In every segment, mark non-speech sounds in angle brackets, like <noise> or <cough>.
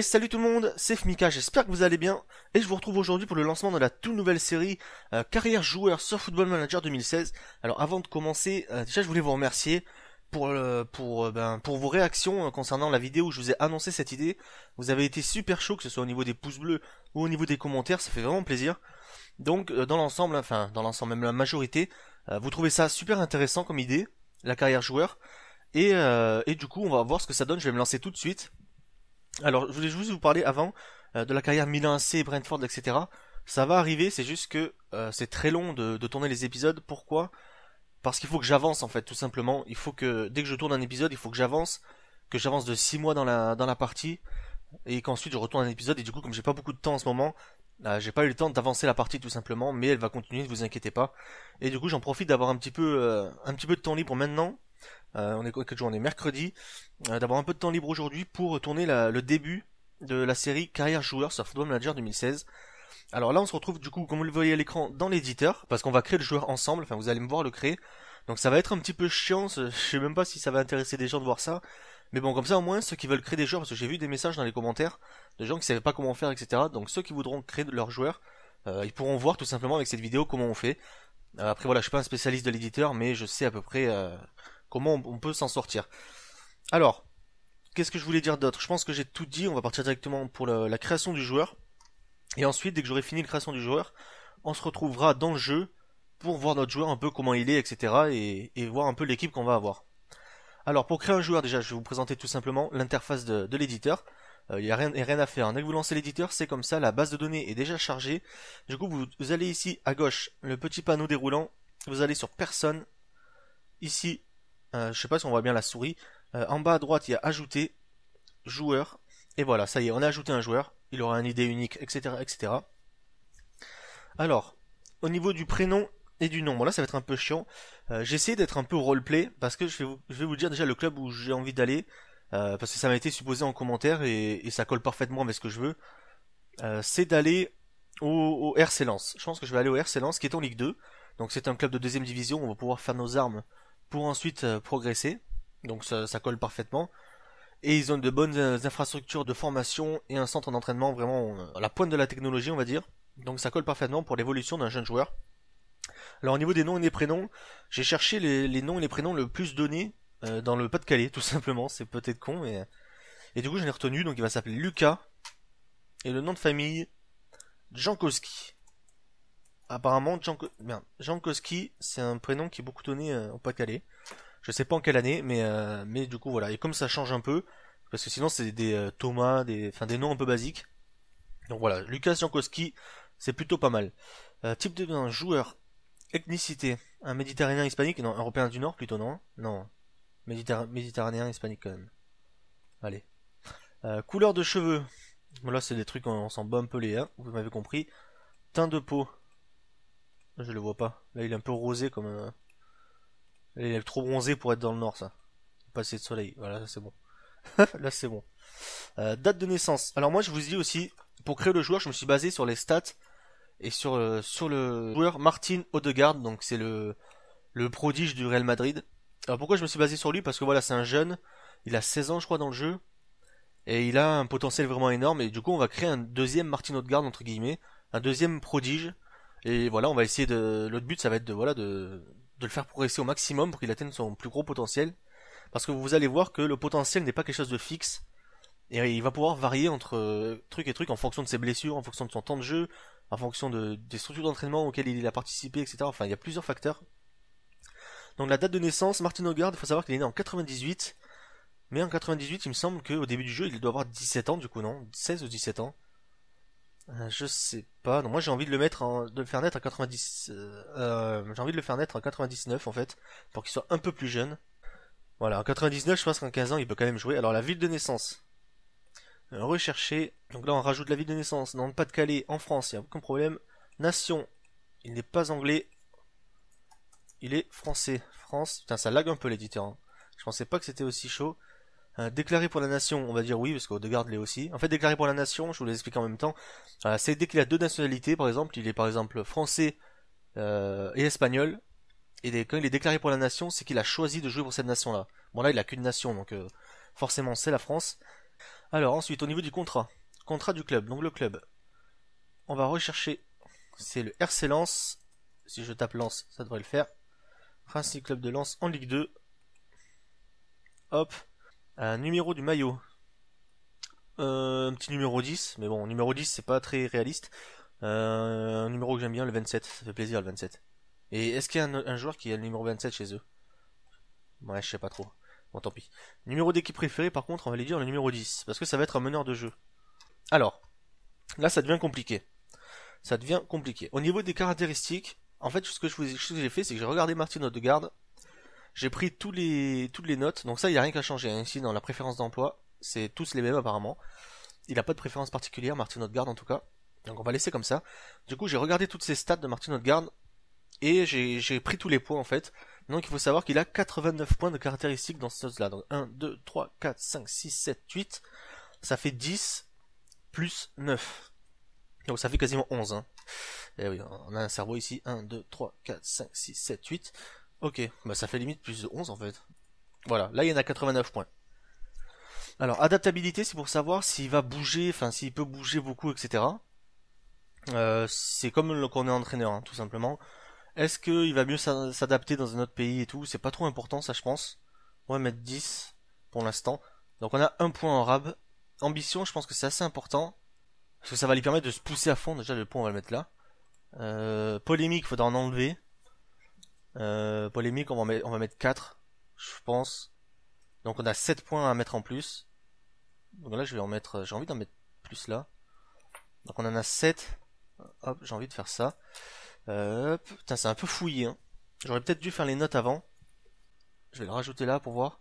salut tout le monde, c'est Fmika, j'espère que vous allez bien et je vous retrouve aujourd'hui pour le lancement de la toute nouvelle série euh, Carrière joueur sur Football Manager 2016. Alors avant de commencer, euh, déjà je voulais vous remercier pour euh, pour ben, pour vos réactions concernant la vidéo où je vous ai annoncé cette idée. Vous avez été super chaud que ce soit au niveau des pouces bleus ou au niveau des commentaires, ça fait vraiment plaisir. Donc dans l'ensemble, enfin dans l'ensemble même la majorité, vous trouvez ça super intéressant comme idée, la carrière joueur. Et, et du coup on va voir ce que ça donne, je vais me lancer tout de suite. Alors, je voulais juste vous parler avant euh, de la carrière Milan C, Brentford, etc. Ça va arriver, c'est juste que euh, c'est très long de, tourner les épisodes. Pourquoi Parce qu'il faut que j'avance en fait, tout simplement. Il faut que dès que je tourne un épisode, il faut que j'avance, que j'avance de 6 mois dans la, dans la partie, et qu'ensuite je retourne un épisode. Et du coup, comme j'ai pas beaucoup de temps en ce moment, bah, j'ai pas eu le temps d'avancer la partie tout simplement, mais elle va continuer, ne vous inquiétez pas. Et du coup, j'en profite d'avoir un petit peu, euh, un petit peu de temps libre maintenant euh, on est jour On est mercredi. Euh, d'avoir un peu de temps libre aujourd'hui pour tourner le début de la série Carrière joueur sur Football Manager 2016. Alors là, on se retrouve du coup, comme vous le voyez à l'écran, dans l'éditeur, parce qu'on va créer le joueur ensemble. Enfin, vous allez me voir le créer. Donc ça va être un petit peu chiant. Je sais même pas si ça va intéresser des gens de voir ça. Mais bon, comme ça, au moins, ceux qui veulent créer des joueurs, parce que j'ai vu des messages dans les commentaires de gens qui savaient pas comment faire, etc. Donc ceux qui voudront créer leurs joueurs, euh, ils pourront voir tout simplement avec cette vidéo comment on fait. après, voilà, je suis pas un spécialiste de l'éditeur, mais je sais à peu près Comment on, peut s'en sortir Alors, qu'est-ce que je voulais dire d'autre Je pense que j'ai tout dit. On va partir directement pour la, création du joueur. Et ensuite, dès que j'aurai fini la création du joueur, on se retrouvera dans le jeu pour voir notre joueur un peu comment il est, etc. Et, voir un peu l'équipe qu'on va avoir. Alors pour créer un joueur déjà, je vais vous présenter tout simplement l'interface de, l'éditeur. Euh, il n'y a, rien, à faire. Hein. Dès que vous lancez l'éditeur, c'est comme ça, la base de données est déjà chargée. Du coup, vous allez ici à gauche, le petit panneau déroulant, vous allez sur personne. Ici, euh, je sais pas si on voit bien la souris, euh, en bas à droite il y a ajouter, joueur, et voilà, ça y est, on a ajouté un joueur, il aura un idée unique, etc. etc. Alors, au niveau du prénom et du nom, bon là ça va être un peu chiant, euh, j'ai j'essaie d'être un peu roleplay, parce que je vais, vous, dire déjà le club où j'ai envie d'aller, parce que ça m'a été supposé en commentaire, et, ça colle parfaitement avec ce que je veux, c'est d'aller au, RC Lens. Je pense que je vais aller au RC Lens, qui est en Ligue 2, donc c'est un club de deuxième division, on va pouvoir faire nos armes pour ensuite euh, progresser. Donc ça, colle parfaitement. Et ils ont de bonnes euh, infrastructures de formation et un centre d'entraînement vraiment euh, à la pointe de la technologie, on va dire. Donc ça colle parfaitement pour l'évolution d'un jeune joueur. Alors au niveau des noms et des prénoms, j'ai cherché les, noms et les prénoms le plus donnés dans le Pas-de-Calais, tout <laughs> simplement. C'est peut-être con, mais... Et du coup, j'en ai retenu, donc il va s'appeler Lucas. Et le nom de famille, Jankowski apparemment, Jankowski, c'est un prénom qui est beaucoup donné euh, au Pas-Calais. Je sais pas en quelle année, mais, euh, mais du coup, voilà. Et comme ça change un peu, parce que sinon, c'est des euh, Thomas, des, des noms un peu basiques. Donc voilà, Lucas Jankowski, c'est plutôt pas mal. type de joueur, ethnicité, un méditerranéen hispanique, non, européen du Nord plutôt, non Non, méditerranéen hispanique quand même. Allez. couleur de cheveux, Voilà, c'est des trucs, on, s'en bat un peu les, hein, vous m'avez compris. Teint de peau, je le vois pas. Là, il est un peu rosé comme. un. Là, il est trop bronzé pour être dans le nord, ça. Passer de soleil. Voilà, c'est bon. <laughs> là, c'est bon. Euh, date de naissance. Alors, moi, je vous dis aussi, pour créer le joueur, je me suis basé sur les stats et sur, euh, sur le joueur Martin Odegaard. Donc, c'est le, le prodige du Real Madrid. Alors, pourquoi je me suis basé sur lui Parce que voilà, c'est un jeune. Il a 16 ans, je crois, dans le jeu. Et il a un potentiel vraiment énorme. Et du coup, on va créer un deuxième Martin Odegaard, entre guillemets. Un deuxième prodige et voilà, on va essayer de. L'autre but, ça va être de voilà de, de le faire progresser au maximum pour qu'il atteigne son plus gros potentiel. Parce que vous allez voir que le potentiel n'est pas quelque chose de fixe. Et il va pouvoir varier entre euh, trucs et trucs en fonction de ses blessures, en fonction de son temps de jeu, en fonction de, des structures d'entraînement auxquelles il a participé, etc. Enfin, il y a plusieurs facteurs. Donc la date de naissance, Martin Hogarth, il faut savoir qu'il est né en 98. Mais en 98, il me semble qu'au début du jeu, il doit avoir 17 ans, du coup, non 16 ou 17 ans euh, je sais pas. Non, moi j'ai envie de le mettre en, de faire naître à 90. Euh, euh, j'ai envie de le faire naître à 99 en fait, pour qu'il soit un peu plus jeune. Voilà, en 99, je pense qu'en 15 ans, il peut quand même jouer. Alors la ville de naissance. rechercher. Donc là, on rajoute la ville de naissance. non Pas-de-Calais, en France, il n'y a aucun problème. Nation. Il n'est pas anglais. Il est français. France. Putain, ça lag un peu l'éditeur. Hein. Je pensais pas que c'était aussi chaud. Euh, déclaré pour la nation, on va dire oui, parce qu'Odegaard l'est aussi. En fait, déclaré pour la nation, je vous l'explique en même temps, euh, c'est dès qu'il a deux nationalités, par exemple, il est par exemple français euh, et espagnol, et dès, quand il est déclaré pour la nation, c'est qu'il a choisi de jouer pour cette nation-là. Bon là, il a qu'une nation, donc forcément c'est la France. Alors ensuite, au niveau du contrat, contrat du club, donc le club, on va rechercher, c'est le RC Lens, si je tape Lens, ça devrait le faire, Racing Club de Lens en Ligue 2, hop, un numéro du maillot. Euh, un petit numéro 10, mais bon, numéro 10 c'est pas très réaliste. Euh, un numéro que j'aime bien, le 27, ça fait plaisir le 27. Et est-ce qu'il y a un, joueur qui a le numéro 27 chez eux Ouais, je sais pas trop. Bon, tant pis. Numéro d'équipe préféré, par contre, on va lui dire le numéro 10, parce que ça va être un meneur de jeu. Alors, là ça devient compliqué. Ça devient compliqué. Au niveau des caractéristiques, en fait, ce que j'ai fait, c'est que j'ai regardé Martin garde, j'ai pris tous les, toutes les notes, donc ça il n'y a rien qu'à changer. Hein. Ici dans la préférence d'emploi, c'est tous les mêmes apparemment. Il n'a pas de préférence particulière, Martin Odegaard en tout cas. Donc on va laisser comme ça. Du coup j'ai regardé toutes ces stats de Martin Odegaard et j'ai pris tous les points en fait. Donc il faut savoir qu'il a 89 points de caractéristiques dans ce là. Donc 1, 2, 3, 4, 5, 6, 7, 8. Ça fait 10 plus 9. Donc ça fait quasiment 11. Hein. Et eh oui, on a un cerveau ici. 1, 2, 3, 4, 5, 6, 7, 8. Ok, bah ça fait limite plus de 11 en fait. Voilà, là il y en a 89 points. Alors, adaptabilité, c'est pour savoir s'il va bouger, enfin s'il peut bouger beaucoup, etc. Euh, c'est comme on est entraîneur, hein, tout simplement. Est-ce qu'il va mieux s'adapter dans un autre pays et tout C'est pas trop important, ça je pense. On va mettre 10 pour l'instant. Donc on a un point en rab. Ambition, je pense que c'est assez important. Parce que ça va lui permettre de se pousser à fond. Déjà, le point, on va le mettre là. Euh, polémique, faudra en enlever. Euh, polémique, on va, on va mettre 4, je pense. Donc on a 7 points à mettre en plus. Donc là, je vais en mettre, j'ai envie d'en mettre plus là. Donc on en a 7. Hop, j'ai envie de faire ça. Euh, putain, c'est un peu fouillé. Hein. J'aurais peut-être dû faire les notes avant. Je vais le rajouter là pour voir.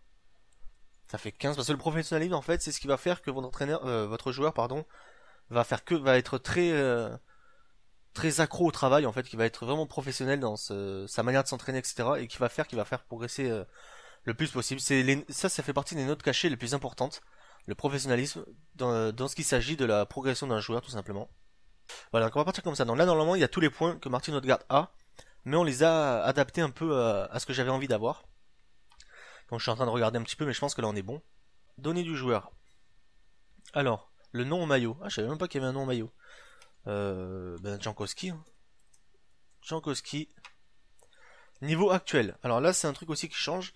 Ça fait 15 parce que le professionnalisme en fait c'est ce qui va faire que votre entraîneur, euh, votre joueur pardon, va faire que va être très euh, très accro au travail en fait, qui va être vraiment professionnel dans sa manière de s'entraîner, etc. Et qui va faire, qui va faire progresser euh, le plus possible. C'est ça, ça fait partie des notes cachées les plus importantes. Le professionnalisme dans, ce qui s'agit de la progression d'un joueur, tout simplement. Voilà, donc on va partir comme ça. Donc là, normalement, il y a tous les points que Martin Odegaard a, mais on les a adaptés un peu euh, à, ce que j'avais envie d'avoir. Donc je suis en train de regarder un petit peu, mais je pense que là, on est bon. Donner du joueur. Alors, le nom au maillot. Ah, je savais même pas qu'il y avait un nom au maillot euh, ben Jankowski. Jankowski. Hein. Niveau actuel. Alors là, c'est un truc aussi qui change.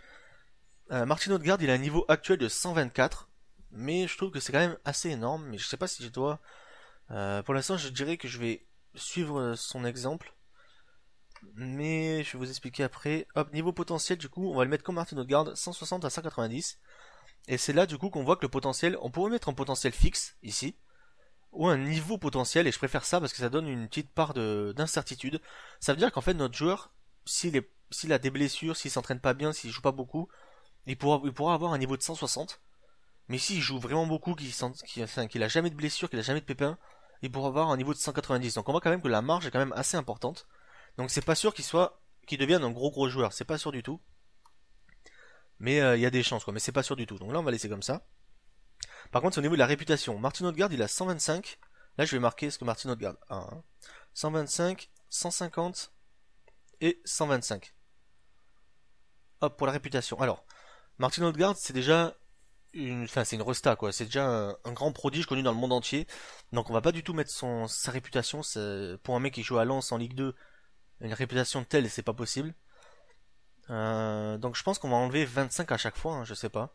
Martino euh, Martin il a un niveau actuel de 124. Mais je trouve que c'est quand même assez énorme. Mais je sais pas si je dois. Euh, pour l'instant, je dirais que je vais suivre son exemple. Mais je vais vous expliquer après. Hop, niveau potentiel, du coup, on va le mettre comme Martin garde 160 à 190. Et c'est là, du coup, qu'on voit que le potentiel, on pourrait mettre un potentiel fixe, ici ou un niveau potentiel, et je préfère ça parce que ça donne une petite part d'incertitude. Ça veut dire qu'en fait notre joueur, s'il a des blessures, s'il s'entraîne pas bien, s'il joue pas beaucoup, il pourra, avoir un niveau de 160. Mais s'il joue vraiment beaucoup, qu'il a jamais de blessures, qu'il a jamais de pépins, il pourra avoir un niveau de 190. Donc on voit quand même que la marge est quand même assez importante. Donc c'est pas sûr qu'il soit, qu'il devienne un gros gros joueur. C'est pas sûr du tout. Mais euh, il y a des chances quoi. Mais c'est pas sûr du tout. Donc là on va laisser comme ça. Par contre, au niveau de la réputation, Martin Odegaard, il a 125. Là, je vais marquer ce que Martin Odegaard a. 125, hein. 150 et 125. Hop, pour la réputation. Alors, Martin Odegaard, c'est déjà une, enfin, c'est une resta, quoi. C'est déjà un, grand prodige connu dans le monde entier. Donc, on va pas du tout mettre son, sa réputation. Pour un mec qui joue à Lens en Ligue 2, une réputation telle, c'est pas possible. Euh, donc, je pense qu'on va enlever 25 à chaque fois, hein, je sais pas.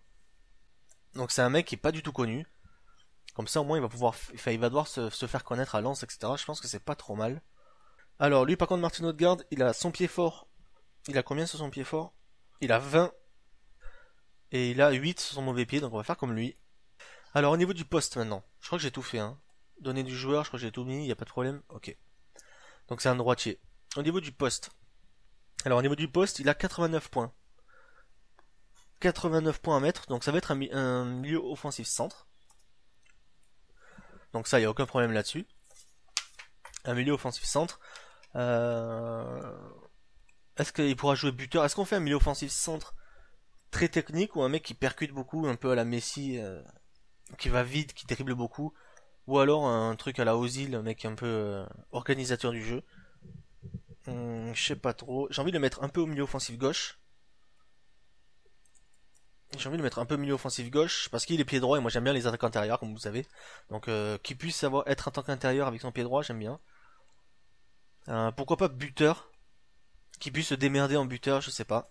Donc c'est un mec qui est pas du tout connu. Comme ça au moins il va pouvoir, enfin, il va devoir se, faire connaître à Lens, etc. Je pense que c'est pas trop mal. Alors lui par contre Martin garde, il a son pied fort. Il a combien sur son pied fort Il a 20. Et il a 8 sur son mauvais pied, donc on va faire comme lui. Alors au niveau du poste maintenant, je crois que j'ai tout fait. Hein. Donner du joueur, je crois que j'ai tout mis, il n'y a pas de problème. Ok. Donc c'est un droitier. Au niveau du poste. Alors au niveau du poste, il a 89 points. 89 points à mettre, donc ça va être un, milieu offensif centre. Donc ça, il n'y a aucun problème là-dessus. Un milieu offensif centre. Euh, est-ce qu'il pourra jouer buteur Est-ce qu'on fait un milieu offensif centre très technique ou un mec qui percute beaucoup, un peu à la Messi, euh, qui va vite, qui dribble beaucoup Ou alors un truc à la Ozil, un mec un peu euh, organisateur du jeu hmm, Je sais pas trop. J'ai envie de le mettre un peu au milieu offensif gauche. J'ai envie de mettre un peu milieu offensif gauche parce qu'il est pied droit et moi j'aime bien les attaques intérieures comme vous savez. Donc qui euh, qu'il puisse savoir être un tank intérieur avec son pied droit, j'aime bien. Euh, pourquoi pas buteur Qui puisse se démerder en buteur, je sais pas.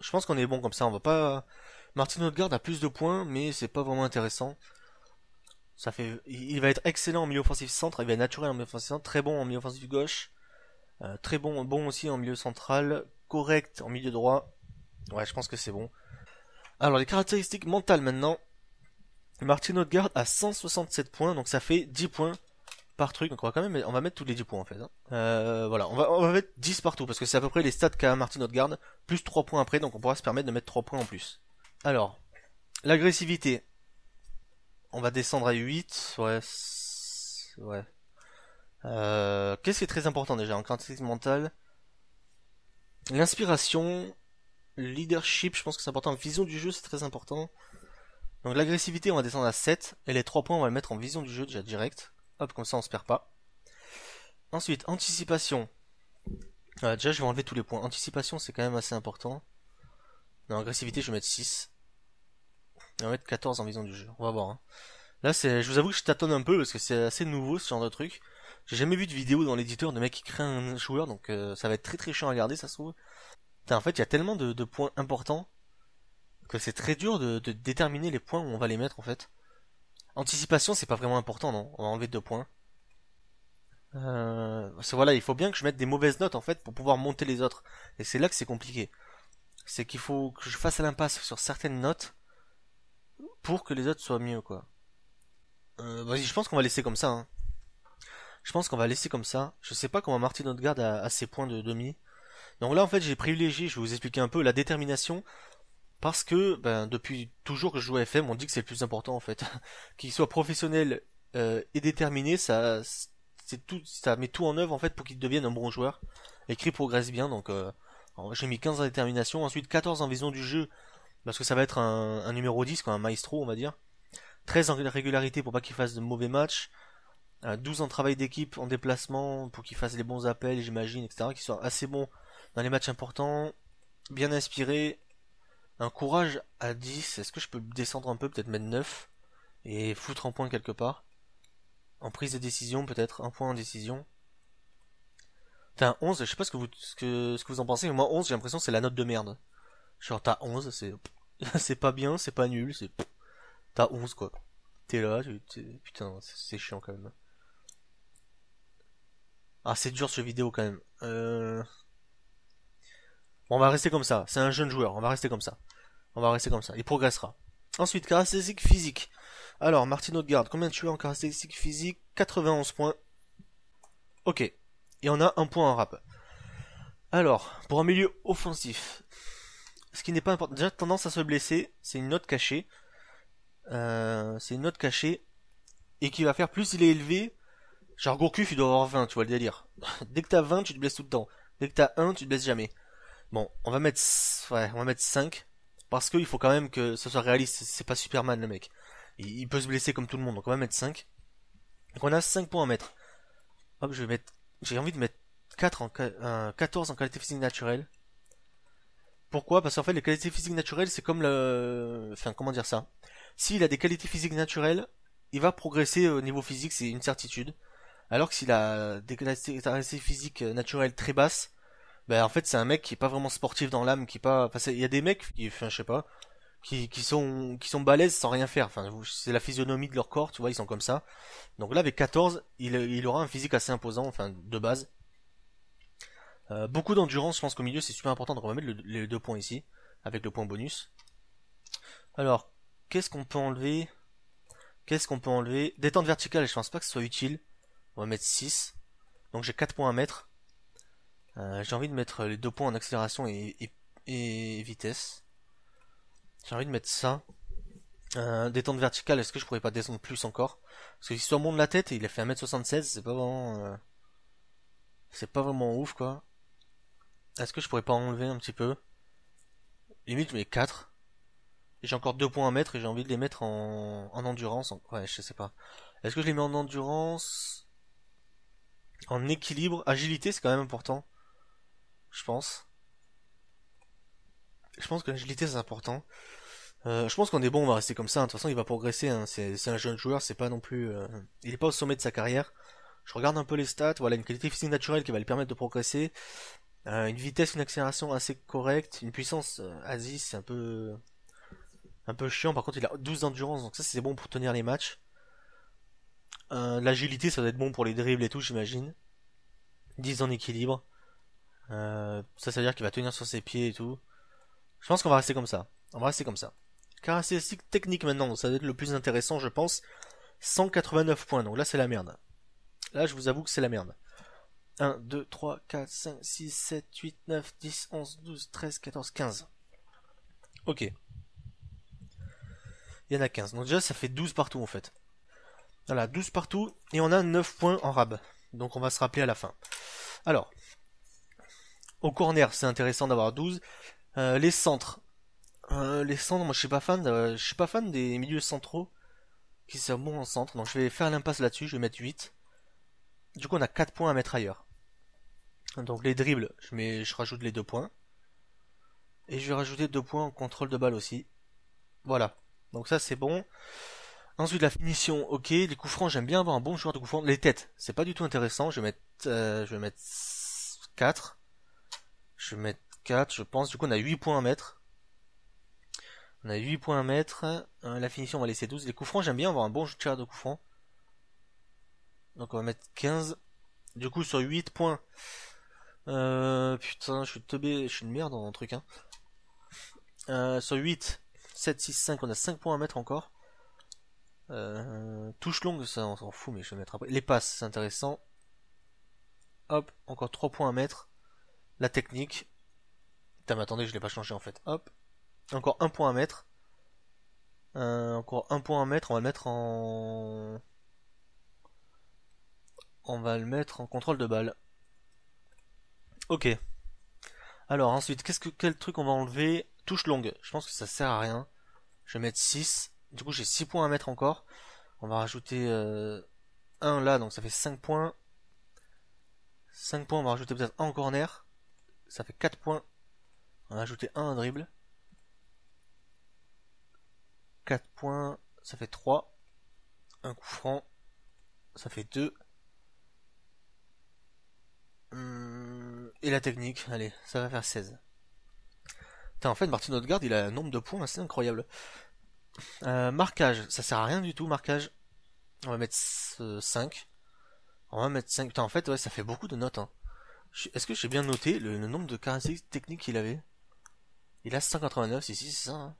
Je pense qu'on est bon comme ça, on va pas. Martin Odegaard a plus de points, mais c'est pas vraiment intéressant. Ça fait, il va être excellent en milieu offensif centre, il va être naturel en milieu offensif centre, très bon en milieu offensif gauche, euh, très bon, bon aussi en milieu central, correct en milieu droit. Ouais, je pense que c'est bon. Alors les caractéristiques mentales maintenant. Martin Odegaard a 167 points, donc ça fait 10 points par truc. Donc on va quand même, on va mettre tous les 10 points en fait. Hein. Euh, voilà, on va, mettre 10 partout parce que c'est à peu près les stats qu'a Martin Odegaard, plus 3 points après, donc on pourra se permettre de mettre 3 points en plus. Alors, l'agressivité, on va descendre à 8, ouais, ouais. Euh, qu'est-ce qui est très important déjà en caractéristique mentale L'inspiration, leadership, je pense que c'est important. Vision du jeu, c'est très important. Donc l'agressivité, on va descendre à 7. Et les 3 points, on va le mettre en vision du jeu déjà direct. Hop, comme ça, on se perd pas. Ensuite, anticipation. déjà, je vais enlever tous les points. Anticipation, c'est quand même assez important. Non, agressivité, je vais mettre 6. Et on va mettre 14 en vision du jeu. On va voir. Hein. Là, c'est, je vous avoue que je tâtonne un peu parce que c'est assez nouveau ce genre de truc. J'ai jamais vu de vidéo dans l'éditeur de mec qui crée un joueur, donc euh, ça va être très très chiant à regarder, ça se trouve en fait, il y a tellement de, points importants que c'est très dur de, déterminer les points où on va les mettre en fait. Anticipation, c'est pas vraiment important, non On va enlever deux points. Euh, parce voilà, il faut bien que je mette des mauvaises notes en fait pour pouvoir monter les autres. Et c'est là que c'est compliqué. C'est qu'il faut que je fasse l'impasse sur certaines notes pour que les autres soient mieux quoi. Euh, Vas-y, je pense qu'on va laisser comme ça. Hein. Je pense qu'on va laisser comme ça. Je sais pas comment Martin notre a, à ses points de demi. Donc là, en fait, j'ai privilégié, je vais vous expliquer un peu, la détermination, parce que ben, depuis toujours que je joue à FM, on dit que c'est le plus important, en fait. <laughs> Qu'il soit professionnel euh, et déterminé, ça, c'est tout, ça met tout en œuvre, en fait, pour qu'il devienne un bon joueur. Et qu'il progresse bien, donc euh, j'ai mis 15 en détermination, ensuite 14 en vision du jeu, parce que ça va être un, numéro 10, quoi, un maestro, on va dire. 13 en régularité pour pas qu'il fasse de mauvais matchs. 12 euh, en travail d'équipe, en déplacement, pour qu'il fasse les bons appels, j'imagine, etc. Qu'il soit assez bon dans les matchs importants, bien inspiré, un courage à 10, est-ce que je peux descendre un peu, peut-être mettre 9, et foutre un point quelque part En prise de décision, peut-être, un point en décision. Putain, 11, je sais pas ce que vous, ce que, ce que vous en pensez, mais moi 11, j'ai l'impression que c'est la note de merde. Genre t'as 11, c'est <laughs> c'est pas bien, c'est pas nul, c'est... T'as 11 quoi. T'es là, putain, c'est chiant quand même. Ah, c'est dur ce vidéo quand même. Euh... Bon, on va rester comme ça. C'est un jeune joueur. On va rester comme ça. On va rester comme ça. Il progressera. Ensuite, caractéristiques physique. Alors, Martin de garde. Combien tu as en caractéristique physique 91 points. Ok. Et on a un point en rap. Alors, pour un milieu offensif, ce qui n'est pas important. Déjà, tendance à se blesser, c'est une note cachée. Euh, c'est une note cachée. Et qui va faire plus il est élevé. Genre Gourcuff, il doit avoir 20, tu vois le délire. <laughs> Dès que t'as 20, tu te blesses tout le temps. Dès que t'as 1, tu te blesses jamais. Bon, on va mettre, ouais, on va mettre 5. Parce qu'il faut quand même que ce soit réaliste. C'est pas Superman, le mec. Il, peut se blesser comme tout le monde. Donc on va mettre 5. Donc on a 5 points à mettre. Hop, je vais mettre, j'ai envie de mettre 4 en, 14 en qualité physique naturelle. Pourquoi Parce qu'en fait, les qualités physiques naturelles, c'est comme le... Enfin, comment dire ça S'il a des qualités physiques naturelles, il va progresser au niveau physique, c'est une certitude. Alors que s'il a des qualités physiques naturelles très basses, bah en fait c'est un mec qui est pas vraiment sportif dans l'âme, qui est pas. il y a des mecs qui, enfin, je sais pas, qui, qui sont qui sont balèzes sans rien faire. Enfin, c'est la physionomie de leur corps, tu vois, ils sont comme ça. Donc là, avec 14, il, aura un physique assez imposant, enfin de base. Euh, beaucoup d'endurance, je pense qu'au milieu c'est super important de remettre les deux points ici, avec le point bonus. Alors, qu'est-ce qu'on peut enlever Qu'est-ce qu'on peut enlever Détente verticale, je pense pas que ce soit utile. On va mettre 6. Donc j'ai 4 points à mettre. Euh, j'ai envie de mettre les deux points en accélération et, et, vitesse. J'ai envie de mettre ça. Euh, détente verticale, est-ce que je pourrais pas descendre plus encore Parce que si monte la tête et il a fait 1m76, c'est pas vraiment... Euh, c'est pas vraiment ouf, quoi. Est-ce que je pourrais pas enlever un petit peu Limite, je mets 4. J'ai encore deux points à mettre et j'ai envie de les mettre en, endurance. Ouais, je sais pas. Est-ce que je les mets en endurance En équilibre Agilité, c'est quand même important je pense. Je pense que l'agilité c'est important. Euh, je pense qu'on est bon, on va rester comme ça. Hein. De toute façon, il va progresser. Hein. C'est un jeune joueur, c'est pas non plus. Euh, il est pas au sommet de sa carrière. Je regarde un peu les stats. Voilà, une qualité physique naturelle qui va lui permettre de progresser. Euh, une vitesse, une accélération assez correcte. Une puissance Aziz c'est un peu. Un peu chiant. Par contre, il a 12 d'endurance, donc ça c'est bon pour tenir les matchs. L'agilité, ça doit être bon pour les dribbles et tout, j'imagine. 10 en équilibre. Euh, ça, ça veut dire qu'il va tenir sur ses pieds et tout. Je pense qu'on va rester comme ça. On va rester comme ça. Caractéristiques technique maintenant, ça va être le plus intéressant, je pense. 189 points, donc là c'est la merde. Là, je vous avoue que c'est la merde. 1, 2, 3, 4, 5, 6, 7, 8, 9, 10, 11, 12, 13, 14, 15. Ok. Il y en a 15. Donc déjà, ça fait 12 partout en fait. Voilà, 12 partout. Et on a 9 points en rab. Donc on va se rappeler à la fin. Alors, au corner, c'est intéressant d'avoir 12. Euh, les centres. Euh, les centres, moi je suis pas fan. je suis pas fan des milieux centraux qui sont bons en centre. Donc je vais faire l'impasse là-dessus, je vais mettre 8. Du coup on a 4 points à mettre ailleurs. Donc les dribbles, je, mets, je rajoute les 2 points. Et je vais rajouter 2 points en contrôle de balle aussi. Voilà. Donc ça c'est bon. Ensuite la finition, ok. Les coups francs, j'aime bien avoir un bon joueur de coups francs. Les têtes, c'est pas du tout intéressant. Je vais mettre, euh, je vais mettre 4. Je vais mettre 4, je pense. Du coup, on a 8 points à mettre. On a 8 points à mettre. Euh, la finition, on va laisser 12. Les coups francs, j'aime bien. avoir un bon tir de coups Donc, on va mettre 15. Du coup, sur 8 points. Euh, putain, je suis teubé. Je suis une merde dans mon truc. Hein. Euh, sur 8, 7, 6, 5. On a 5 points à mettre encore. touche longue, ça on s'en fout, mais je vais mettre après. Les passes, c'est intéressant. Hop, encore 3 points à mettre. La technique. Putain, mais attendez, je l'ai pas changé en fait. Hop. Encore un point à mettre. Euh, encore un point à mettre. On va le mettre en. On va le mettre en contrôle de balle. Ok. Alors ensuite, qu'est-ce que quel truc on va enlever Touche longue. Je pense que ça sert à rien. Je vais mettre 6. Du coup, j'ai 6 points à mettre encore. On va rajouter euh, 1 là, donc ça fait 5 points. 5 points, on va rajouter peut-être 1 en corner. Ça fait 4 points. On a ajouté 1 dribble. 4 points, ça fait 3. Un coup franc, ça fait 2. Hum, et la technique, allez, ça va faire 16. en fait, Martin Odegaard, il a un nombre de points assez incroyable. Euh, marquage, ça sert à rien du tout, marquage. On va mettre 5. Euh, On va mettre 5. Putain, en fait, ouais, ça fait beaucoup de notes. Hein. Est-ce que j'ai bien noté le, nombre de caractéristiques techniques qu'il avait Il a 189, si c'est ça. Hein?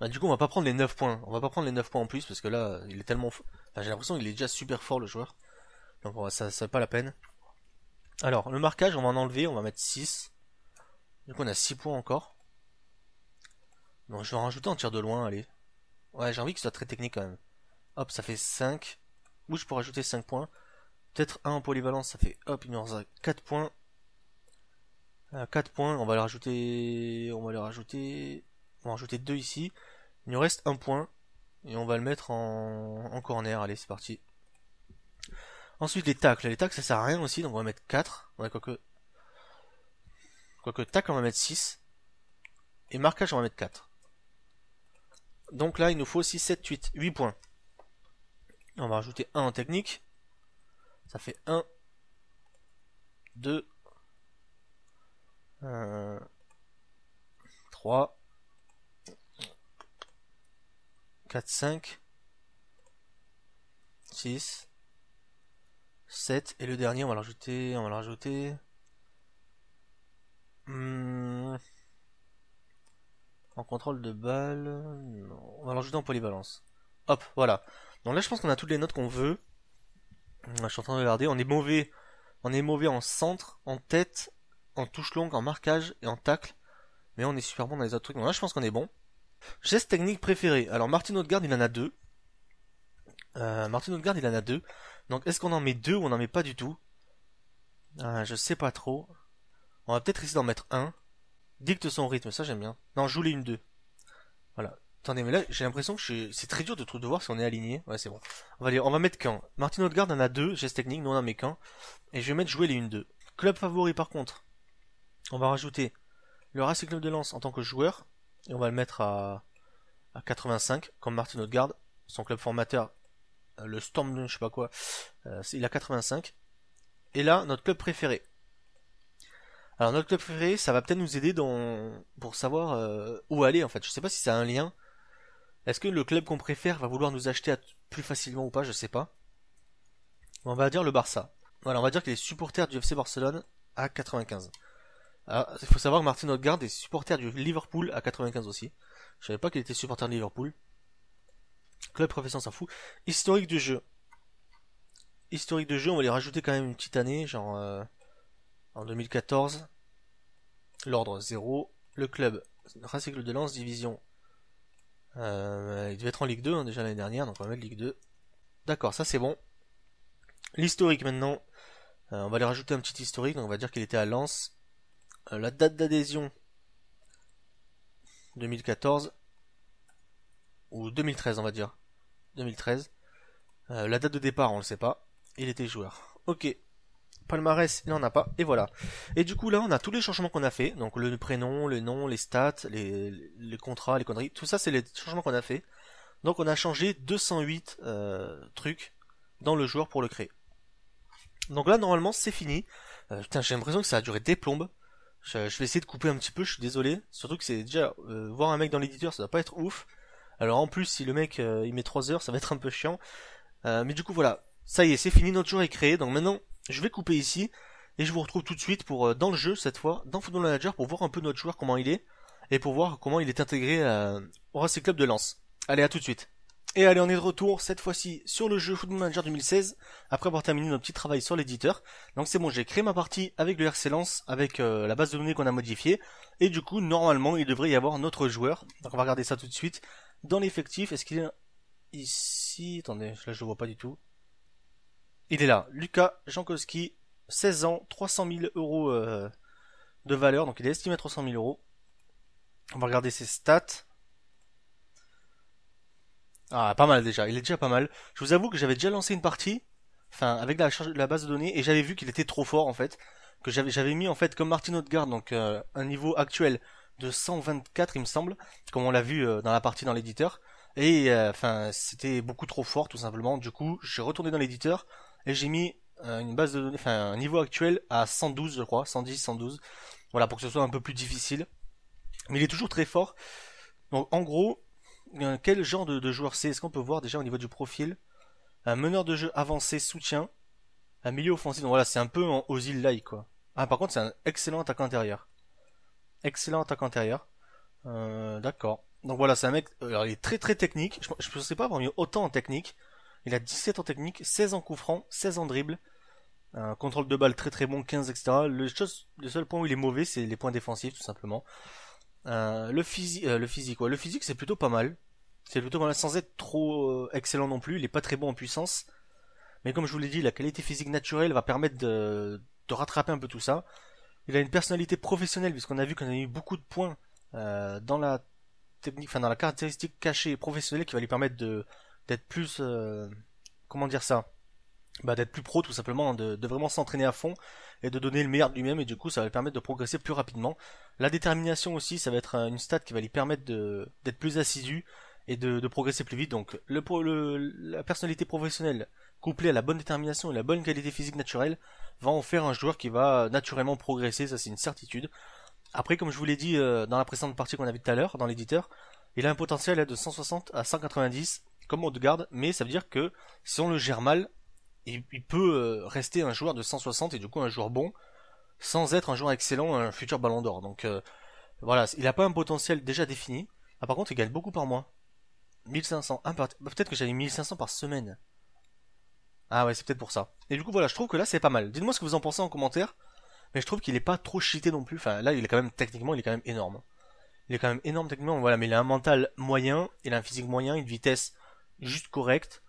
Bah, du coup, on va pas prendre les 9 points. On va pas prendre les 9 points en plus parce que là, il est tellement. Enfin, j'ai l'impression qu'il est déjà super fort le joueur. Donc, ça, ça pas la peine. Alors, le marquage, on va en enlever, on va mettre 6. Du coup, on a 6 points encore. Bon je vais en rajouter un tir de loin, allez. Ouais, j'ai envie que ce soit très technique quand même. Hop, ça fait 5. Ou je peux rajouter 5 points. Peut-être 1 en polyvalence, ça fait hop, il nous reste 4 points. 4 euh, points, on va les rajouter. On va les rajouter. On va rajouter 2 ici. Il nous reste 1 point. Et on va le mettre en, en corner. Allez, c'est parti. Ensuite, les tacles. Les tacles, ça sert à rien aussi, donc on va mettre 4. Ouais, quoique. Quoique tacle, on va mettre 6. Et marquage, on va mettre 4. Donc là, il nous faut aussi 7, 8. 8 points. On va rajouter 1 en technique. Ça fait 1, 2, 3, 4, 5, 6, 7 et le dernier on va le rajouter, on rajouter. Hmm. en contrôle de balle, on va le rajouter en polyvalence. Hop, voilà. Donc là je pense qu'on a toutes les notes qu'on veut. Je suis en train de regarder. On est mauvais. On est mauvais en centre, en tête, en touche longue, en marquage et en tacle. Mais on est super bon dans les autres trucs. là, je pense qu'on est bon. Geste technique préféré. Alors, Martin Odegaard, il en a deux. Euh, Martin Odegaard, il en a deux. Donc, est-ce qu'on en met deux ou on en met pas du tout euh, Je sais pas trop. On va peut-être essayer d'en mettre un. Dicte son rythme, ça j'aime bien. Non, joue les une deux. Voilà. Attendez, mais là, j'ai l'impression que c'est très dur de voir si on est aligné. Ouais, c'est bon. On va, aller... on va mettre quand Martin Odegaard en a deux, geste technique, nous on en met qu'un. Et je vais mettre jouer les 1-2. Club favori par contre, on va rajouter le Racing Club de Lens en tant que joueur. Et on va le mettre à, 85, comme Martin Odegaard. Son club formateur, euh, le Storm, je sais pas quoi, euh, il a 85. Et là, notre club préféré. Alors notre club préféré, ça va peut-être nous aider dans... pour savoir euh, où aller en fait. Je sais pas si ça a un lien est-ce que le club qu'on préfère va vouloir nous acheter plus facilement ou pas Je sais pas. On va dire le Barça. Voilà, on va dire qu'il est supporter du FC Barcelone à 95. Ah, il faut savoir que Martin Odegaard est supporter du Liverpool à 95 aussi. Je savais pas qu'il était supporter de Liverpool. Club profession s'en fout. Historique du jeu. Historique de jeu, on va les rajouter quand même une petite année, genre euh, en 2014. L'ordre 0. Le club, Racicle de Lance division euh, il devait être en Ligue 2 hein, déjà l'année dernière, donc on va mettre Ligue 2. D'accord, ça c'est bon. L'historique maintenant. Euh, on va aller rajouter un petit historique, donc on va dire qu'il était à Lens. Euh, la date d'adhésion 2014 ou 2013 on va dire. 2013. la date de départ on le sait pas. Il était joueur. Ok palmarès, il n'en a pas, et voilà. Et du coup, là, on a tous les changements qu'on a fait, donc le prénom, le nom, les stats, les, contrats, les conneries, tout ça, c'est les changements qu'on a fait. Donc, on a changé 208 euh, trucs dans le joueur pour le créer. Donc là, normalement, c'est fini. Euh, putain, j'ai l'impression que ça a duré des plombes. Je, vais essayer de couper un petit peu, je suis désolé. Surtout que c'est déjà, euh, voir un mec dans l'éditeur, ça doit pas être ouf. Alors en plus, si le mec, euh, il met 3 heures, ça va être un peu chiant. mais du coup, voilà. Ça y est, c'est fini, notre joueur est créé. Donc maintenant, je vais couper ici et je vous retrouve tout de suite pour euh, dans le jeu cette fois, dans Football Manager pour voir un peu notre joueur comment il est et pour voir comment il est intégré euh, au Racing Club de Lens. Allez, à tout de suite. Et allez, on est de retour cette fois-ci sur le jeu Football Manager 2016 après avoir terminé notre petit travail sur l'éditeur. Donc c'est bon, j'ai créé ma partie avec le RC avec euh, la base de données qu'on a modifiée et du coup, normalement, il devrait y avoir notre joueur. Donc on va regarder ça tout de suite dans l'effectif. Est-ce qu'il est ici Attendez, là je le vois pas du tout. Il est là, Lucas Jankowski, 16 ans, 300 000 euros euh, de valeur, donc il est estimé à 300 000 euros. On va regarder ses stats. Ah, pas mal déjà, il est déjà pas mal. Je vous avoue que j'avais déjà lancé une partie, enfin avec la, base de données, et j'avais vu qu'il était trop fort en fait. Que j'avais mis en fait comme Martin Odegaard, donc euh, un niveau actuel de 124 il me semble, comme on l'a vu euh, dans la partie dans l'éditeur. Et enfin, c'était beaucoup trop fort tout simplement. Du coup, j'ai retourné dans l'éditeur, et j'ai mis euh, une base de données, enfin un niveau actuel à 112 je crois, 110, 112, voilà pour que ce soit un peu plus difficile. Mais il est toujours très fort. Donc en gros, euh, quel genre de, joueur c'est Est-ce qu'on peut voir déjà au niveau du profil Un meneur de jeu avancé, soutien, un milieu offensif. Donc voilà, c'est un peu en like quoi. Ah par contre c'est un excellent attaquant intérieur. Excellent attaquant intérieur. Euh, d'accord. Donc voilà, c'est un mec. Alors il est très très technique. Je, je pensais pas avoir mis autant en technique. Il a 17 en technique, 16 en coup franc, 16 en dribble. Un contrôle de balle très très bon, 15, etc. Le, seul point où il est mauvais, c'est les points défensifs, tout simplement. Euh, euh, le, physique, le physique, Le physique, c'est plutôt pas mal. C'est plutôt pas mal, sans être trop euh, excellent non plus. Il est pas très bon en puissance. Mais comme je vous l'ai dit, la qualité physique naturelle va permettre de, rattraper un peu tout ça. Il a une personnalité professionnelle, puisqu'on a vu qu'on a eu beaucoup de points dans la technique, enfin dans la caractéristique cachée professionnelle qui va lui permettre de, d'être plus, euh, comment dire ça, bah, d'être plus pro tout simplement, hein, de, vraiment s'entraîner à fond et de donner le meilleur de lui-même et du coup ça va lui permettre de progresser plus rapidement. La détermination aussi, ça va être euh, une stat qui va lui permettre de, d'être plus assidu et de, progresser plus vite. Donc le, la personnalité professionnelle couplée à la bonne détermination et la bonne qualité physique naturelle va en faire un joueur qui va naturellement progresser, ça c'est une certitude. Après, comme je vous l'ai dit euh, dans la précédente partie qu'on avait tout à l'heure, dans l'éditeur, il a un potentiel de 160 à 190 comme on garde, mais ça veut dire que si on le gère mal, il, peut euh, rester un joueur de 160 et du coup un joueur bon, sans être un joueur excellent, un futur ballon d'or. Donc euh, voilà, il n'a pas un potentiel déjà défini. Ah, par contre, il gagne beaucoup par mois. 1500. Bah, peut-être que j'avais 1500 par semaine. Ah ouais, c'est peut-être pour ça. Et du coup, voilà, je trouve que là, c'est pas mal. Dites-moi ce que vous en pensez en commentaire. Mais je trouve qu'il est pas trop cheaté non plus. Enfin, là, il est quand même, techniquement, il est quand même énorme. Il est quand même énorme techniquement, voilà, mais il a un mental moyen, il a un physique moyen, une vitesse juste correct.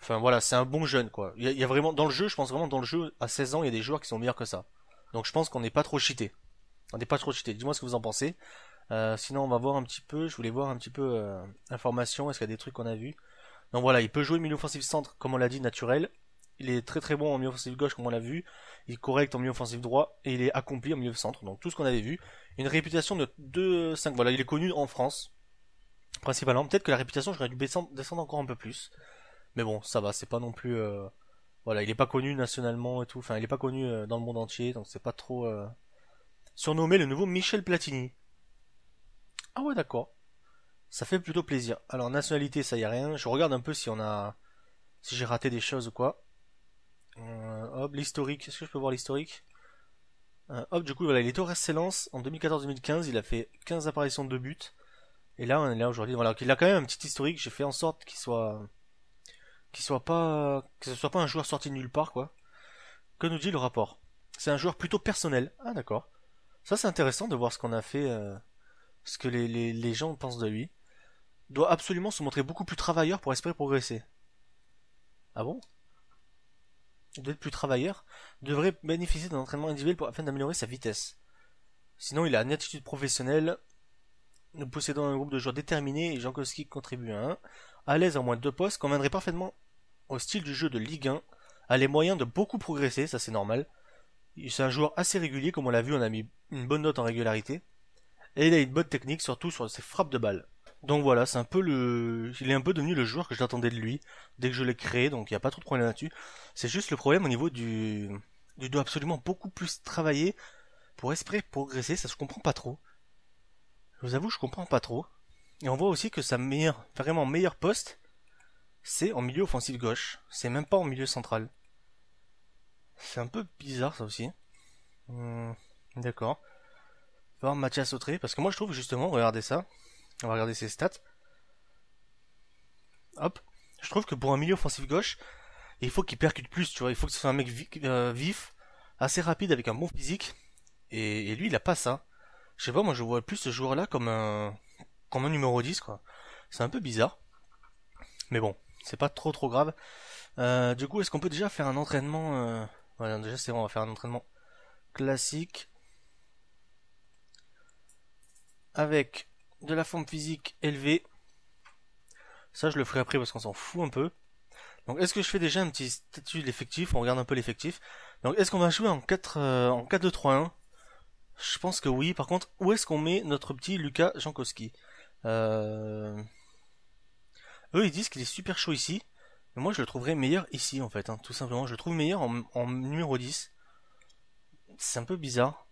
Enfin voilà, c'est un bon jeune quoi. Il y, a vraiment dans le jeu, je pense vraiment dans le jeu à 16 ans, il y a des joueurs qui sont meilleurs que ça. Donc je pense qu'on n'est pas trop cheaté. On n'est pas trop cheaté. Dis-moi ce que vous en pensez. Euh, sinon on va voir un petit peu. Je voulais voir un petit peu euh, information. Est-ce qu'il y a des trucs qu'on a vu Donc voilà, il peut jouer milieu offensif centre comme on l'a dit naturel. Il est très très bon en milieu offensif gauche comme on l'a vu. Il est correct en milieu offensif droit et il est accompli en milieu centre. Donc tout ce qu'on avait vu. Une réputation de 2-5. Voilà, il est connu en France principalement. Peut-être que la réputation, j'aurais dû descendre encore un peu plus. Mais bon, ça va, c'est pas non plus. Euh, voilà, il est pas connu nationalement et tout. Enfin, il est pas connu euh, dans le monde entier, donc c'est pas trop. Euh, surnommé le nouveau Michel Platini. Ah ouais, d'accord. Ça fait plutôt plaisir. Alors, nationalité, ça y a rien. Je regarde un peu si on a. Si j'ai raté des choses ou quoi. hop, l'historique. Est-ce que je peux voir l'historique Hop, du coup, voilà, il est au en 2014-2015. Il a fait 15 apparitions de buts. Et là, on est là aujourd'hui. Voilà, il a quand même un petit historique. J'ai fait en sorte qu'il soit, qu'il soit pas, que ce soit pas un joueur sorti de nulle part, quoi. Que nous dit le rapport C'est un joueur plutôt personnel. Ah, d'accord. Ça, c'est intéressant de voir ce qu'on a fait, euh, ce que les, gens pensent de lui. Doit absolument se montrer beaucoup plus travailleur pour espérer progresser. Ah bon Il doit être plus travailleur. Devrait bénéficier d'un entraînement individuel pour, afin d'améliorer sa vitesse. Sinon, il a une attitude professionnelle nous possédons un groupe de joueurs déterminés et Jankowski contribue à un. À l'aise en moins de deux postes, conviendrait parfaitement au style du jeu de Ligue 1, a les moyens de beaucoup progresser, ça c'est normal. C'est un joueur assez régulier, comme on l'a vu, on a mis une bonne note en régularité. Et il a une bonne technique, surtout sur ses frappes de balles. Donc voilà, c'est un peu le. Il est un peu devenu le joueur que j'attendais de lui dès que je l'ai créé, donc il n'y a pas trop de problème là-dessus. C'est juste le problème au niveau du. Il doit absolument beaucoup plus travailler pour espérer progresser, ça se comprend pas trop. Je vous avoue, je comprends pas trop. Et on voit aussi que sa meilleure, vraiment meilleur poste, c'est en milieu offensif gauche. C'est même pas en milieu central. C'est un peu bizarre ça aussi. Hum, D'accord. Voir Mathias Autré, parce que moi je trouve justement, regardez ça, on va regarder ses stats. Hop, je trouve que pour un milieu offensif gauche, il faut qu'il percute plus, tu vois, il faut que ce soit un mec vif, euh, vif assez rapide avec un bon physique, et, et lui il a pas ça. Je sais pas, moi je vois plus ce joueur-là comme un comme un numéro 10 quoi. C'est un peu bizarre. Mais bon, c'est pas trop trop grave. Euh, du coup, est-ce qu'on peut déjà faire un entraînement Voilà, euh, déjà c'est bon, on va faire un entraînement classique avec de la forme physique élevée. Ça, je le ferai après parce qu'on s'en fout un peu. Donc, est-ce que je fais déjà un petit statut de l'effectif On regarde un peu l'effectif. Donc, est-ce qu'on va jouer en 4 euh, en 4 2 3 1 je pense que oui. Par contre, où est-ce qu'on met notre petit Lucas Jankowski euh... Eux, ils disent qu'il est super chaud ici. Mais moi, je le trouverais meilleur ici, en fait. Hein. tout simplement, je le trouve meilleur en, numéro 10. C'est un peu bizarre.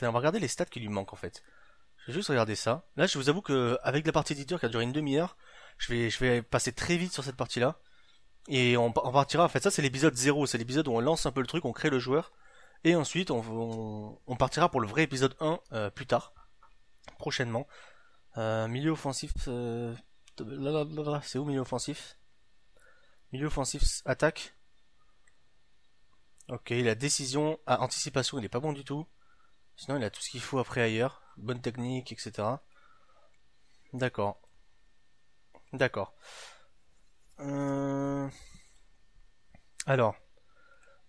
on va regarder les stats qui lui manquent, en fait. Je vais juste regarder ça. Là, je vous avoue que avec la partie éditeur qui a duré une demi-heure, je vais, je vais passer très vite sur cette partie-là. Et on, on partira... En fait, ça, c'est l'épisode 0. C'est l'épisode où on lance un peu le truc, on crée le joueur. Et ensuite, on, partira pour le vrai épisode 1 euh, plus tard, prochainement. Euh, milieu offensif. Euh, c'est où milieu offensif Milieu offensif, attaque. Ok, la décision à anticipation, il n'est pas bon du tout. Sinon, il a tout ce qu'il faut après ailleurs. Bonne technique, etc. D'accord. D'accord. Alors.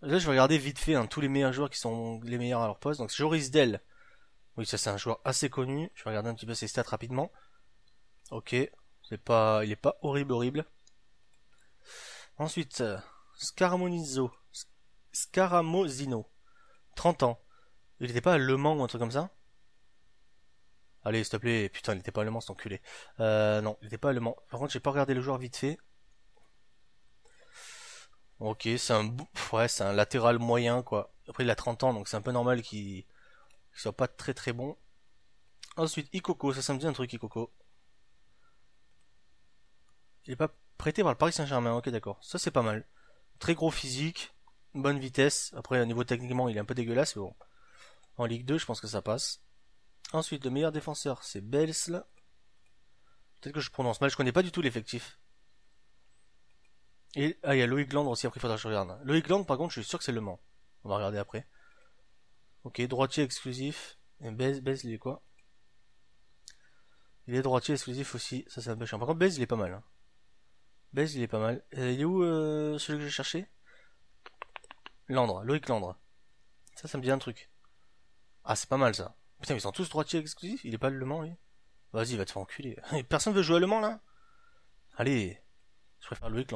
Là, je vais regarder vite fait hein, tous les meilleurs joueurs qui sont les meilleurs à leur poste. Donc Joris Dell. Oui, ça c'est un joueur assez connu. Je vais regarder un petit peu ses stats rapidement. Ok, c'est pas, il est pas horrible horrible. Ensuite, euh, Scaramonizo, Scaramozino, 30 ans. Il n'était pas allemand Le ou un truc comme ça Allez, s'il te plaît, putain, il n'était pas allemand Le Mans, cet enculé. Euh, non, il n'était pas allemand, Le Par contre, j'ai pas regardé le joueur vite fait. Ok, c'est un, ouais, c'est un latéral moyen, quoi. Après, il a 30 ans, donc c'est un peu normal qu'il soit pas très très bon. Ensuite, Ikoko, ça, ça me dit un truc, Ikoko. Il est pas prêté par le Paris Saint-Germain, ok, d'accord. Ça, c'est pas mal. Très gros physique, bonne vitesse. Après, au niveau techniquement, il est un peu dégueulasse, mais bon. En Ligue 2, je pense que ça passe. Ensuite, le meilleur défenseur, c'est Belsl. Peut-être que je prononce mal, je connais pas du tout l'effectif. Et, ah, il y a Loïc Landre aussi, après, il faudra que je regarde. Loïc Landre par contre, je suis sûr que c'est Le Mans. On va regarder après. Ok, droitier exclusif. Et Bez, il est quoi Il est droitier exclusif aussi, ça c'est un peu chiant. Par contre, Bez, il est pas mal. Hein. il est pas mal. Euh, il est où euh, celui que j'ai cherché Landre, Loïc Landre. Ça, ça me dit un truc. Ah, c'est pas mal ça. Putain, ils sont tous droitiers exclusifs Il est pas le Mans, lui Vas-y, va te faire enculer. <laughs> Personne veut jouer à Le Mans, là Allez je préfère Loïc que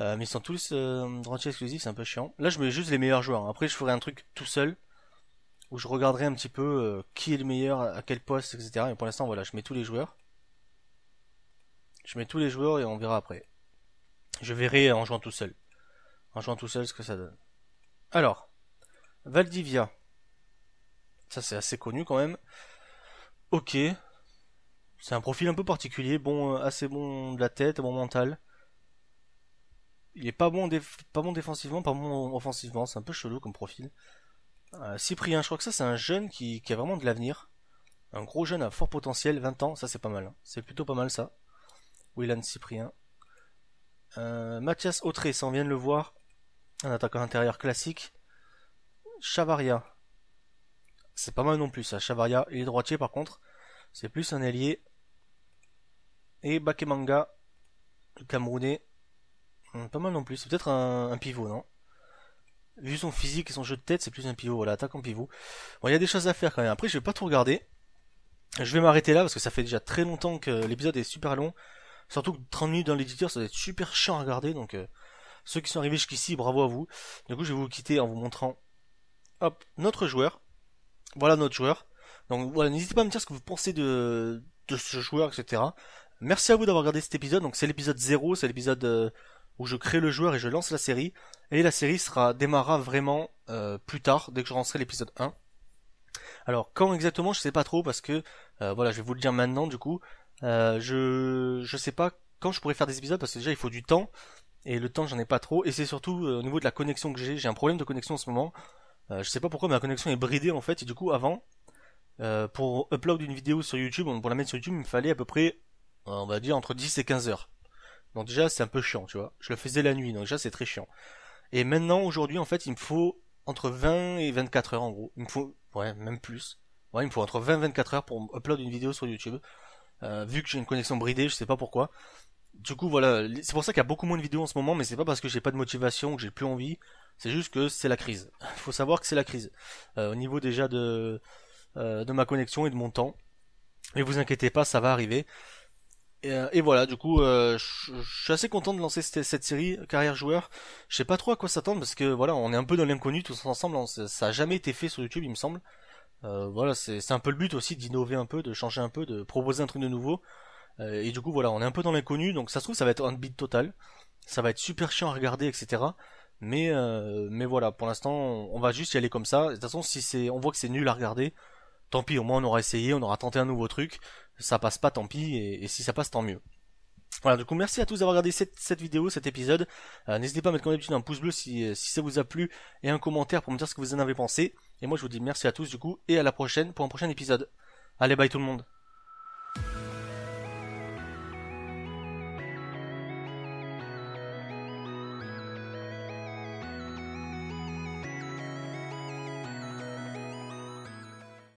Euh, mais ils sont tous euh, rentiers exclusifs, c'est un peu chiant. Là, je mets juste les meilleurs joueurs. Hein. Après, je ferai un truc tout seul où je regarderai un petit peu euh, qui est le meilleur, à quel poste, etc. Mais pour l'instant, voilà, je mets tous les joueurs. Je mets tous les joueurs et on verra après. Je verrai en jouant tout seul. En jouant tout seul, ce que ça donne. Alors, Valdivia. Ça, c'est assez connu quand même. Ok, c'est un profil un peu particulier, bon, euh, assez bon de la tête, bon mental. Il est pas bon, pas bon défensivement, pas bon offensivement, c'est un peu chelou comme profil. Euh, Cyprien, je crois que ça c'est un jeune qui, a vraiment de l'avenir. Un gros jeune à fort potentiel, 20 ans, ça c'est pas mal. Hein. C'est plutôt pas mal ça. Willan Cyprien. Euh, Mathias Autré, ça on vient de le voir. Un attaquant intérieur classique. Chavaria. C'est pas mal non plus ça. Chavaria, il est droitier par contre. C'est plus un ailier. Et Bakemanga, le Camerounais, hum, pas mal non plus. C'est peut-être un, pivot, non Vu son physique et son jeu de tête, c'est plus un pivot. Voilà, attaque en pivot. Bon, il y a des choses à faire quand même. Après, je vais pas tout regarder. Je vais m'arrêter là parce que ça fait déjà très longtemps que l'épisode est super long. Surtout que 30 minutes dans l'éditeur, ça va être super chiant à regarder. Donc, euh, ceux qui sont arrivés jusqu'ici, bravo à vous. Du coup, je vais vous quitter en vous montrant hop, notre joueur. Voilà notre joueur. Donc voilà, n'hésitez pas à me dire ce que vous pensez de ce joueur, etc merci à vous d'avoir regardé cet épisode. Donc c'est l'épisode 0, c'est l'épisode euh, où je crée le joueur et je lance la série. Et la série sera démarrera vraiment euh, plus tard, dès que je rentrerai l'épisode 1. Alors quand exactement, je sais pas trop parce que euh, voilà, je vais vous le dire maintenant du coup. je je sais pas quand je pourrais faire des épisodes parce que déjà il faut du temps et le temps j'en ai pas trop et c'est surtout au niveau de la connexion que j'ai. J'ai un problème de connexion en ce moment. je sais pas pourquoi mais la connexion est bridée en fait et du coup avant pour upload une vidéo sur YouTube, pour la mettre sur YouTube, il me fallait à peu près on va dire entre 10 et 15 heures. Donc déjà c'est un peu chiant, tu vois. Je le faisais la nuit, donc déjà c'est très chiant. Et maintenant aujourd'hui en fait il me faut entre 20 et 24 heures en gros. Il me faut ouais même plus. Ouais il me faut entre 20 et 24 heures pour upload une vidéo sur YouTube. Euh, vu que j'ai une connexion bridée, je sais pas pourquoi. Du coup voilà, c'est pour ça qu'il y a beaucoup moins de vidéos en ce moment, mais c'est pas parce que j'ai pas de motivation, que j'ai plus envie. C'est juste que c'est la crise. Il <laughs> faut savoir que c'est la crise. Euh, au niveau déjà de, euh, de ma connexion et de mon temps. Mais vous inquiétez pas, ça va arriver. Euh, et, voilà, du coup, euh, je suis assez content de lancer cette, série carrière joueur. Je sais pas trop à quoi s'attendre parce que voilà, on est un peu dans l'inconnu tous ensemble. ça a jamais été fait sur YouTube, il me semble. Euh, voilà, c'est un peu le but aussi d'innover un peu, de changer un peu, de proposer un truc de nouveau. et du coup, voilà, on est un peu dans l'inconnu, donc ça se trouve ça va être un beat total. Ça va être super chiant à regarder, etc. Mais mais voilà, pour l'instant, on, va juste y aller comme ça. De toute façon, si c'est, on voit que c'est nul à regarder, tant pis. Au moins, on aura essayé, on aura tenté un nouveau truc ça passe pas, tant pis, et, si ça passe, tant mieux. Voilà, du coup, merci à tous d'avoir regardé cette, vidéo, cet épisode. Euh, n'hésitez pas à mettre comme d'habitude un pouce bleu euh, si ça vous a plu et un commentaire pour me dire ce que vous en avez pensé. Et moi, je vous dis merci à tous du coup et à la prochaine pour un prochain épisode. Allez, bye tout le monde.